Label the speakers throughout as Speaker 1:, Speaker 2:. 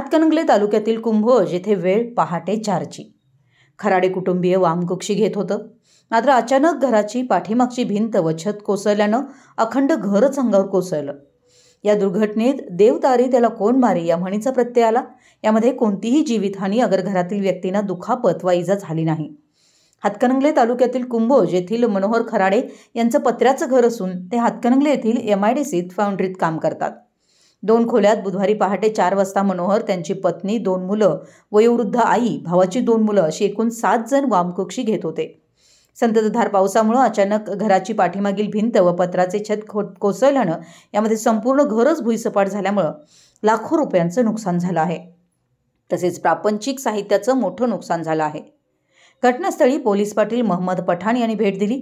Speaker 1: हातकणंगले तालुक्यातील कुंभो येथे वेळ पहाटे चारची खराडे कुटुंबीय वामकुक्षी घेत होतं मात्र अचानक घराची पाठीमागची भिंत व छत कोसळल्यानं अखंड घरच अंगावर कोसळलं या दुर्घटनेत तारी त्याला कोण मारी या म्हणीचा प्रत्यय आला यामध्ये कोणतीही जीवितहानी अगर घरातील व्यक्तींना दुखापत वा इजा झाली नाही हातकणंगले तालुक्यातील कुंभोज येथील मनोहर खराडे यांचं पत्र्याचं घर असून ते हातकणंगले येथील एम आय डी सीत फाउंड्रीत काम करतात दोन खोल्यात बुधवारी पहाटे चार वाजता मनोहर त्यांची पत्नी दोन मुलं वयोवृद्ध आई भावाची दोन मुलं अशी एकूण सात जण वामकुक्षी घेत होते संततधार पावसामुळं अचानक घराची पाठीमागील भिंत व पत्राचे छत खो कोसळल्यानं यामध्ये संपूर्ण घरच भुईसपाट झाल्यामुळं लाखो रुपयांचं नुकसान झालं आहे तसेच प्रापंचिक साहित्याचं मोठं नुकसान झालं आहे घटनास्थळी पोलीस पाटील महम्मद पठाण यांनी भेट दिली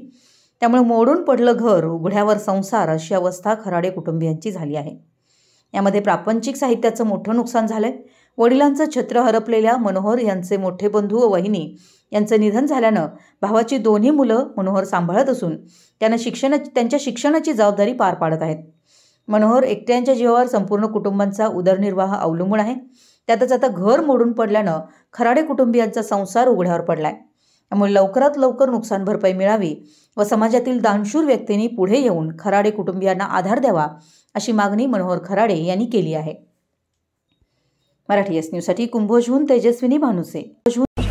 Speaker 1: त्यामुळे मोडून पडलं घर उघड्यावर संसार अशी अवस्था खराडे कुटुंबियांची झाली आहे यामध्ये प्रापंचिक साहित्याचं मोठं नुकसान झालं वडिलांचं छत्र हरपलेल्या मनोहर यांचे मोठे बंधू व वहिनी यांचं निधन झाल्यानं भावाची दोन्ही मुलं मनोहर सांभाळत असून त्यांना शिक्षण त्यांच्या शिक्षणाची जबाबदारी पार पाडत आहेत मनोहर एकट्यांच्या जीवावर संपूर्ण कुटुंबांचा उदरनिर्वाह अवलंबून आहे त्यातच आता घर मोडून पडल्यानं खराडे कुटुंबियांचा संसार उघड्यावर पडलाय त्यामुळे लवकरात लवकर नुकसान भरपाई मिळावी व समाजातील दानशूर व्यक्तींनी पुढे येऊन खराडे कुटुंबियांना आधार द्यावा अशी मागणी मनोहर खराडे यांनी केली आहे मराठी एस न्यूजसाठी कुंभोजहून तेजस्विनी भानुसे